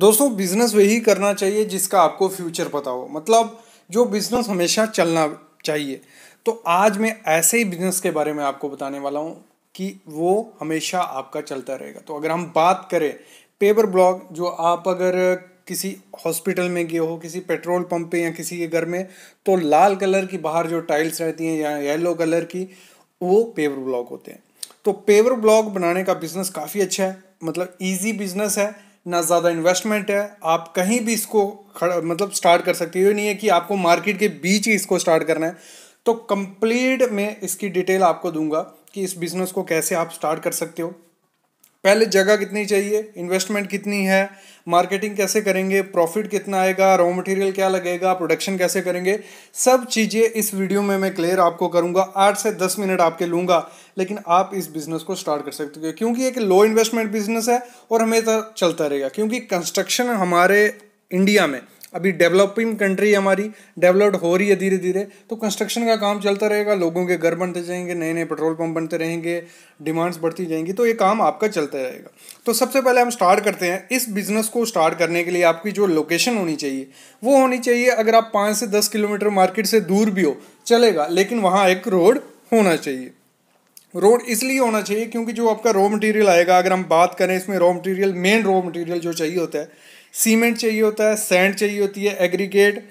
दोस्तों बिजनेस वही करना चाहिए जिसका आपको फ्यूचर पता हो मतलब जो बिजनेस हमेशा चलना चाहिए तो आज मैं ऐसे ही बिजनेस के बारे में आपको बताने वाला हूँ कि वो हमेशा आपका चलता रहेगा तो अगर हम बात करें पेपर ब्लॉग जो आप अगर किसी हॉस्पिटल में गए हो किसी पेट्रोल पंप पे या किसी के घर में तो लाल कलर की बाहर जो टाइल्स रहती हैं या येलो कलर की वो पेपर ब्लॉग होते हैं तो पेपर ब्लॉग बनाने का बिजनेस काफ़ी अच्छा है मतलब ईजी बिजनेस है ना ज़्यादा इन्वेस्टमेंट है आप कहीं भी इसको खड़ा मतलब स्टार्ट कर सकते हो नहीं है कि आपको मार्केट के बीच ही इसको स्टार्ट करना है तो कंप्लीट मैं इसकी डिटेल आपको दूंगा कि इस बिज़नेस को कैसे आप स्टार्ट कर सकते हो पहले जगह कितनी चाहिए इन्वेस्टमेंट कितनी है मार्केटिंग कैसे करेंगे प्रॉफिट कितना आएगा रॉ मटेरियल क्या लगेगा प्रोडक्शन कैसे करेंगे सब चीज़ें इस वीडियो में मैं क्लियर आपको करूंगा आठ से दस मिनट आपके लूँगा लेकिन आप इस बिज़नेस को स्टार्ट कर सकते हो क्योंकि एक लो इन्वेस्टमेंट बिज़नेस है और हमेशा चलता रहेगा क्योंकि कंस्ट्रक्शन हमारे इंडिया में अभी डेवलपिंग कंट्री हमारी डेवलप्ड हो रही है धीरे धीरे तो कंस्ट्रक्शन का काम चलता रहेगा लोगों के घर बनते जाएंगे नए नए पेट्रोल पंप बनते रहेंगे डिमांड्स बढ़ती जाएंगी तो ये काम आपका चलता रहेगा तो सबसे पहले हम स्टार्ट करते हैं इस बिज़नेस को स्टार्ट करने के लिए आपकी जो लोकेशन होनी चाहिए वो होनी चाहिए अगर आप पाँच से दस किलोमीटर मार्केट से दूर भी हो चलेगा लेकिन वहाँ एक रोड होना चाहिए रोड इसलिए होना चाहिए क्योंकि जो आपका रॉ मटेरियल आएगा अगर हम बात करें इसमें raw material main raw material जो चाहिए होता है सीमेंट चाहिए होता है सैंड चाहिए होती है एग्रीगेट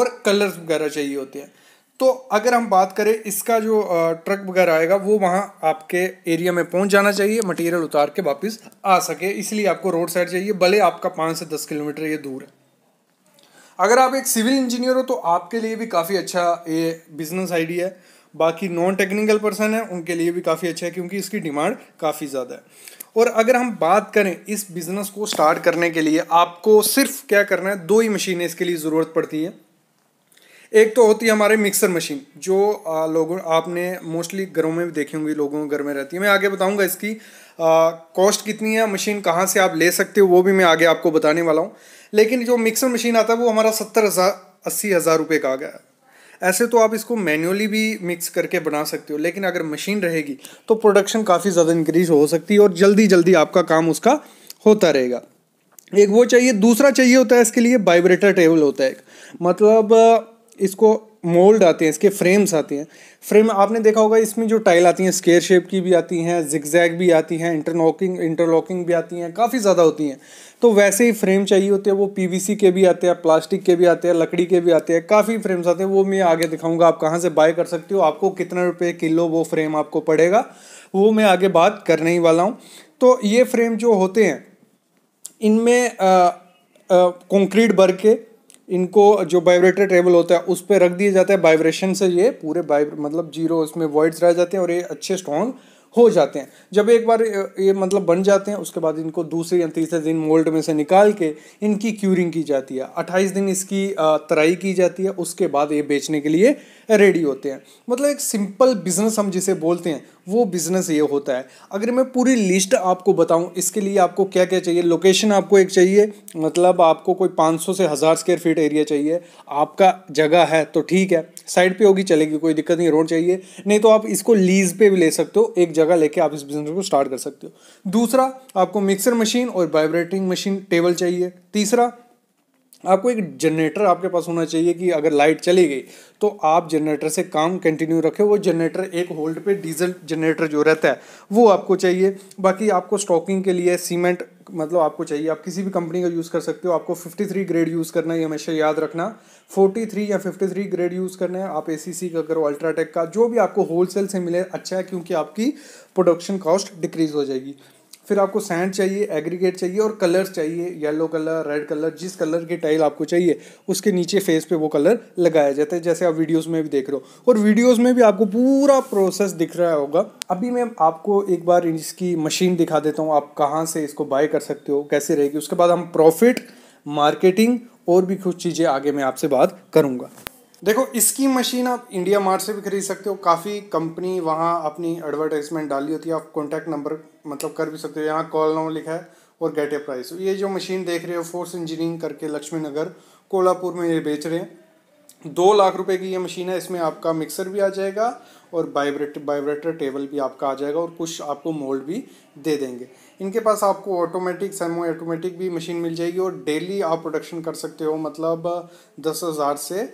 और कलर्स वगैरह चाहिए होते हैं तो अगर हम बात करें इसका जो ट्रक वगैरह आएगा वो वहाँ आपके एरिया में पहुँच जाना चाहिए मटेरियल उतार के वापस आ सके इसलिए आपको रोड साइड चाहिए भले आपका पाँच से दस किलोमीटर ये दूर है अगर आप एक सिविल इंजीनियर हो तो आपके लिए भी काफ़ी अच्छा ये बिजनेस आइडिया है बाकी नॉन टेक्निकल पर्सन है उनके लिए भी काफ़ी अच्छा है क्योंकि इसकी डिमांड काफ़ी ज़्यादा है और अगर हम बात करें इस बिज़नेस को स्टार्ट करने के लिए आपको सिर्फ क्या करना है दो ही मशीनें इसके लिए ज़रूरत पड़ती है एक तो होती है हमारे मिक्सर मशीन जो लोगों आपने मोस्टली घरों में भी देखी होंगी लोगों के घर में रहती है मैं आगे बताऊंगा इसकी कॉस्ट कितनी है मशीन कहाँ से आप ले सकते हो वो भी मैं आगे आपको बताने वाला हूँ लेकिन जो मिक्सर मशीन आता है वो हमारा सत्तर हज़ार अस्सी हज़ार रुपये का आ गया ऐसे तो आप इसको मैन्युअली भी मिक्स करके बना सकते हो लेकिन अगर मशीन रहेगी तो प्रोडक्शन काफ़ी ज़्यादा इंक्रीज हो सकती है और जल्दी जल्दी आपका काम उसका होता रहेगा एक वो चाहिए दूसरा चाहिए होता है इसके लिए वाइब्रेटर टेबल होता है एक मतलब इसको मोल्ड आते हैं इसके फ्रेम्स आते हैं फ्रेम आपने देखा होगा इसमें जो टाइल आती हैं स्केयर शेप की भी आती हैं जिगजैग भी आती हैं इंटरलॉकिंग इंटरलॉकिंग भी आती हैं काफ़ी ज़्यादा होती हैं तो वैसे ही फ्रेम चाहिए होते हैं वो पीवीसी के भी आते हैं प्लास्टिक के भी आते हैं लकड़ी के भी आते हैं काफ़ी फ्रेम्स आते हैं वो मैं आगे दिखाऊँगा आप कहाँ से बाय कर सकते हो आपको कितना रुपये किलो वो फ्रेम आपको पड़ेगा वो मैं आगे बात करने ही वाला हूँ तो ये फ्रेम जो होते हैं इनमें कंक्रीट भर के इनको जो वाइब्रेटर टेबल होता है उस पर रख दिया जाता है वाइब्रेशन से ये पूरे वाइब्र मतलब जीरो उसमें वॉइड्स रह जाते हैं और ये अच्छे स्ट्रॉन्ग हो जाते हैं जब एक बार ये मतलब बन जाते हैं उसके बाद इनको दूसरे या तीसरे दिन मोल्ड में से निकाल के इनकी क्यूरिंग की जाती है अट्ठाईस दिन इसकी तराई की जाती है उसके बाद ये बेचने के लिए रेडी होते हैं मतलब एक सिंपल बिजनेस हम जिसे बोलते हैं वो बिजनेस ये होता है अगर मैं पूरी लिस्ट आपको बताऊं इसके लिए आपको क्या क्या चाहिए लोकेशन आपको एक चाहिए मतलब आपको कोई 500 से हज़ार स्क्वायर फीट एरिया चाहिए आपका जगह है तो ठीक है साइड पे होगी चलेगी कोई दिक्कत नहीं रोड चाहिए नहीं तो आप इसको लीज पे भी ले सकते हो एक जगह लेके आप इस बिजनेस को स्टार्ट कर सकते हो दूसरा आपको मिक्सर मशीन और वाइब्रेटिंग मशीन टेबल चाहिए तीसरा आपको एक जनरेटर आपके पास होना चाहिए कि अगर लाइट चली गई तो आप जनरेटर से काम कंटिन्यू रखें वो जनरेटर एक होल्ड पे डीजल जनरेटर जो रहता है वो आपको चाहिए बाकी आपको स्टॉकिंग के लिए सीमेंट मतलब आपको चाहिए आप किसी भी कंपनी का यूज़ कर सकते हो आपको 53 ग्रेड यूज़ करना है हमेशा याद रखना 43 या 53 ग्रेड यूज़ करना है आप ए का करो अल्ट्राटेक का जो भी आपको होलसेल से मिले अच्छा है क्योंकि आपकी प्रोडक्शन कॉस्ट डिक्रीज़ हो जाएगी फिर आपको सैंड चाहिए एग्रीगेट चाहिए और कलर्स चाहिए येलो कलर रेड कलर जिस कलर की टाइल आपको चाहिए उसके नीचे फेस पे वो कलर लगाया जाता है जैसे आप वीडियोस में भी देख रहे हो और वीडियोस में भी आपको पूरा प्रोसेस दिख रहा होगा अभी मैं आपको एक बार इसकी मशीन दिखा देता हूँ आप कहाँ से इसको बाय कर सकते हो कैसे रहेगी उसके बाद हम प्रॉफिट मार्केटिंग और भी कुछ चीज़ें आगे मैं आपसे बात करूँगा देखो इसकी मशीन आप इंडिया मार्ट से भी खरीद सकते हो काफ़ी कंपनी वहाँ अपनी एडवर्टाइजमेंट डाली होती है आप कॉन्टैक्ट नंबर मतलब कर भी सकते हो यहाँ कॉल नंबर लिखा है और गेट ए प्राइस ये जो मशीन देख रहे हो फोर्स इंजीनियरिंग करके लक्ष्मी नगर कोल्हापुर में ये बेच रहे हैं दो लाख रुपए की ये मशीन है इसमें आपका मिक्सर भी आ जाएगा और वाइब्रेट वाइब्रेटर टेबल भी आपका आ जाएगा और कुछ आपको मोल्ड भी दे देंगे इनके पास आपको ऑटोमेटिक सेमो ऑटोमेटिक भी मशीन मिल जाएगी और डेली आप प्रोडक्शन कर सकते हो मतलब दस हज़ार से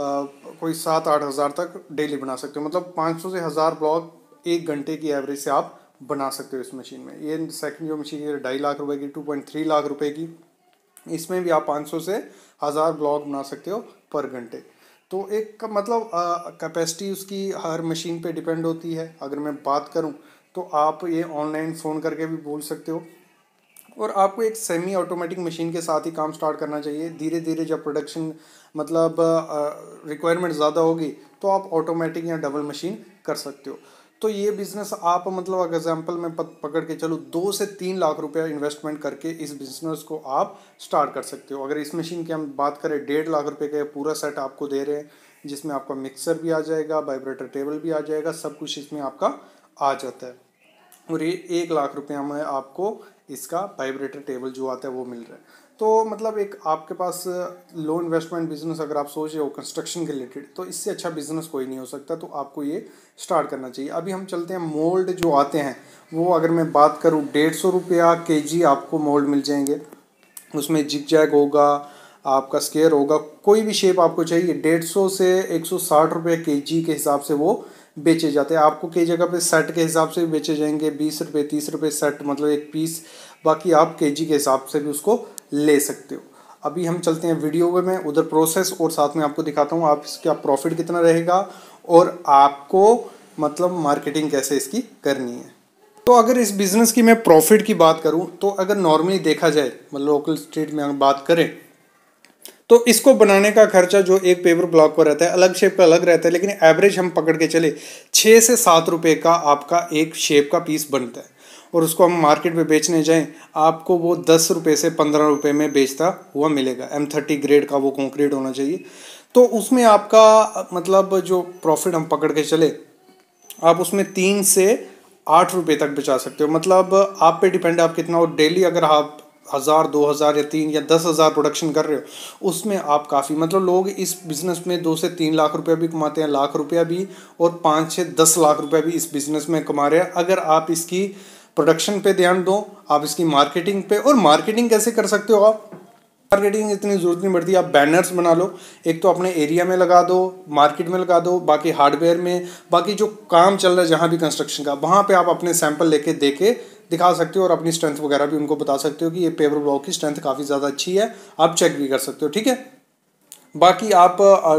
कोई सात आठ हज़ार तक डेली बना सकते हो मतलब पाँच सौ से हज़ार ब्लॉग एक घंटे की एवरेज से आप बना सकते हो इस मशीन में ये सेकंड जो मशीन है ढाई लाख रुपए की टू पॉइंट थ्री लाख रुपए की इसमें भी आप पाँच सौ से हज़ार ब्लॉग बना सकते हो पर घंटे तो एक मतलब कैपेसिटी उसकी हर मशीन पे डिपेंड होती है अगर मैं बात करूँ तो आप ये ऑनलाइन फ़ोन करके भी बोल सकते हो और आपको एक सेमी ऑटोमेटिक मशीन के साथ ही काम स्टार्ट करना चाहिए धीरे धीरे जब प्रोडक्शन मतलब रिक्वायरमेंट ज़्यादा होगी तो आप ऑटोमेटिक या डबल मशीन कर सकते हो तो ये बिज़नेस आप मतलब अगर एग्जाम्पल में पकड़ के चलो दो से तीन लाख रुपया इन्वेस्टमेंट करके इस बिज़नेस को आप स्टार्ट कर सकते हो अगर इस मशीन की हम बात करें डेढ़ लाख रुपये का पूरा सेट आपको दे रहे हैं जिसमें आपका मिक्सर भी आ जाएगा वाइब्रेटर टेबल भी आ जाएगा सब कुछ इसमें आपका आ जाता है और ये एक लाख रुपया में आपको इसका वाइब्रेटर टेबल जो आता है वो मिल रहा है तो मतलब एक आपके पास लो इन्वेस्टमेंट बिजनेस अगर आप सोच रहे हो कंस्ट्रक्शन के रिलेटेड तो इससे अच्छा बिजनेस कोई नहीं हो सकता तो आपको ये स्टार्ट करना चाहिए अभी हम चलते हैं मोल्ड जो आते हैं वो अगर मैं बात करूँ डेढ़ सौ रुपया के जी आपको मोल्ड मिल जाएंगे उसमें जिग जैग होगा आपका स्केयर होगा कोई भी शेप आपको चाहिए डेढ़ सौ से एक सौ साठ रुपये के जी के हिसाब से वो बेचे जाते हैं आपको कई जगह पे सेट के हिसाब से भी बेचे जाएंगे बीस रुपये तीस रुपये सेट मतलब एक पीस बाकी आप के जी के हिसाब से भी उसको ले सकते हो अभी हम चलते हैं वीडियो में उधर प्रोसेस और साथ में आपको दिखाता हूँ आप इसका प्रॉफिट कितना रहेगा और आपको मतलब मार्केटिंग कैसे इसकी करनी है तो अगर इस बिज़नेस की मैं प्रॉफिट की बात करूं तो अगर नॉर्मली देखा जाए मतलब लोकल स्ट्रीट में हम बात करें तो इसको बनाने का खर्चा जो एक पेपर ब्लॉक को रहता है अलग शेप का अलग रहता है लेकिन एवरेज हम पकड़ के चले छः से सात रुपये का आपका एक शेप का पीस बनता है और उसको हम मार्केट में बेचने जाएं आपको वो दस रुपये से पंद्रह रुपये में बेचता हुआ मिलेगा एम थर्टी ग्रेड का वो कंक्रीट होना चाहिए तो उसमें आपका मतलब जो प्रॉफिट हम पकड़ के चले आप उसमें तीन से आठ रुपये तक बचा सकते हो मतलब आप पे डिपेंड है आप कितना और डेली अगर आप हज़ार दो हज़ार या तीन या दस हज़ार प्रोडक्शन कर रहे हो उसमें आप काफ़ी मतलब लोग इस बिज़नेस में दो से तीन लाख रुपया भी कमाते हैं लाख रुपया भी और पाँच से दस लाख रुपया भी इस बिज़नेस में कमा रहे हैं अगर आप इसकी प्रोडक्शन पे ध्यान दो आप इसकी मार्केटिंग पे और मार्केटिंग कैसे कर सकते हो आप मार्केटिंग इतनी ज़रूरत नहीं पड़ती आप बैनर्स बना लो एक तो अपने एरिया में लगा दो मार्केट में लगा दो बाकी हार्डवेयर में बाकी जो काम चल रहा है जहाँ भी कंस्ट्रक्शन का वहाँ पे आप अपने सैंपल लेके दे के दिखा सकते हो और अपनी स्ट्रेंथ वगैरह भी उनको बता सकते हो कि ये पेपर ब्लॉक की स्ट्रेंथ काफ़ी ज़्यादा अच्छी है आप चेक भी कर सकते हो ठीक है बाकी आप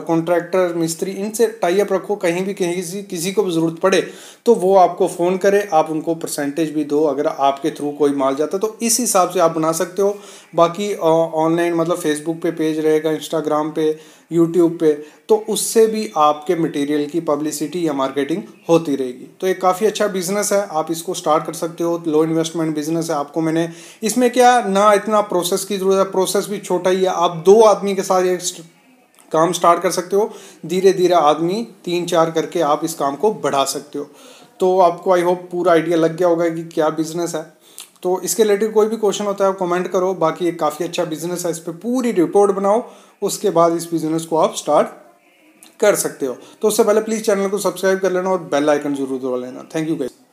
कॉन्ट्रैक्टर मिस्त्री इनसे टाई अप रखो कहीं भी कहीं किसी किसी को भी ज़रूरत पड़े तो वो आपको फ़ोन करे आप उनको परसेंटेज भी दो अगर आपके थ्रू कोई माल जाता तो इस हिसाब से आप बना सकते हो बाकी ऑनलाइन मतलब फेसबुक पे पेज रहेगा इंस्टाग्राम पे यूट्यूब पे तो उससे भी आपके मटेरियल की पब्लिसिटी या मार्केटिंग होती रहेगी तो एक काफ़ी अच्छा बिजनेस है आप इसको स्टार्ट कर सकते हो लो इन्वेस्टमेंट बिजनेस है आपको मैंने इसमें क्या ना इतना प्रोसेस की ज़रूरत है प्रोसेस भी छोटा ही है आप दो आदमी के साथ एक काम स्टार्ट कर सकते हो धीरे धीरे आदमी तीन चार करके आप इस काम को बढ़ा सकते हो तो आपको आई होप पूरा आइडिया लग गया होगा कि क्या बिजनेस है तो इसके रिलेटेड कोई भी क्वेश्चन होता है आप कमेंट करो बाकी एक काफ़ी अच्छा बिजनेस है इस पर पूरी रिपोर्ट बनाओ उसके बाद इस बिजनेस को आप स्टार्ट कर सकते हो तो उससे पहले प्लीज़ चैनल को सब्सक्राइब कर लेना और बेल आइकन जरूर दबा लेना थैंक यू गाइस